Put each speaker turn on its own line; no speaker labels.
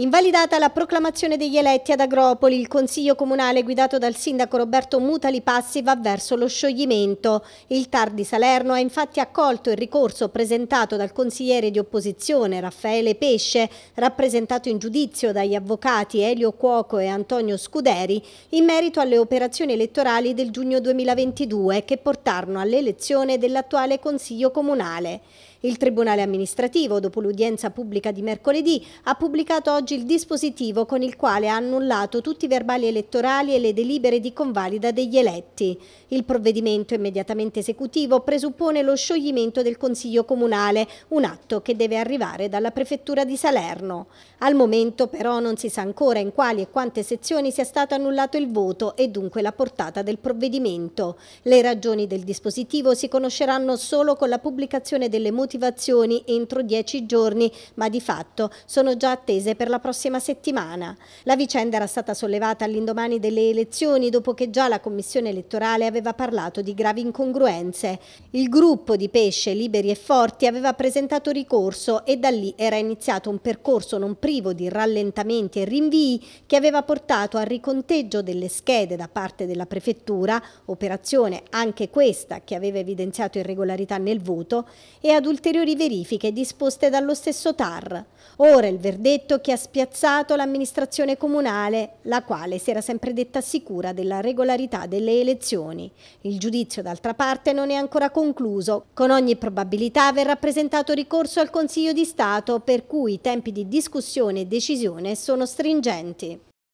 Invalidata la proclamazione degli eletti ad Agropoli, il Consiglio Comunale guidato dal sindaco Roberto Mutali Passi va verso lo scioglimento. Il TAR di Salerno ha infatti accolto il ricorso presentato dal consigliere di opposizione Raffaele Pesce, rappresentato in giudizio dagli avvocati Elio Cuoco e Antonio Scuderi, in merito alle operazioni elettorali del giugno 2022 che portarono all'elezione dell'attuale Consiglio Comunale. Il Tribunale amministrativo, dopo l'udienza pubblica di mercoledì, ha pubblicato oggi il dispositivo con il quale ha annullato tutti i verbali elettorali e le delibere di convalida degli eletti. Il provvedimento immediatamente esecutivo presuppone lo scioglimento del Consiglio Comunale, un atto che deve arrivare dalla Prefettura di Salerno. Al momento però non si sa ancora in quali e quante sezioni sia stato annullato il voto e dunque la portata del provvedimento. Le ragioni del dispositivo si conosceranno solo con la pubblicazione delle modifiche motivazioni entro dieci giorni, ma di fatto sono già attese per la prossima settimana. La vicenda era stata sollevata all'indomani delle elezioni, dopo che già la commissione elettorale aveva parlato di gravi incongruenze. Il gruppo di pesce liberi e forti aveva presentato ricorso e da lì era iniziato un percorso non privo di rallentamenti e rinvii che aveva portato al riconteggio delle schede da parte della prefettura, operazione anche questa che aveva evidenziato irregolarità nel voto, e ad ulteriori ulteriori verifiche disposte dallo stesso TAR. Ora il verdetto che ha spiazzato l'amministrazione comunale, la quale si era sempre detta sicura della regolarità delle elezioni. Il giudizio d'altra parte non è ancora concluso. Con ogni probabilità verrà presentato ricorso al Consiglio di Stato, per cui i tempi di discussione e decisione sono stringenti.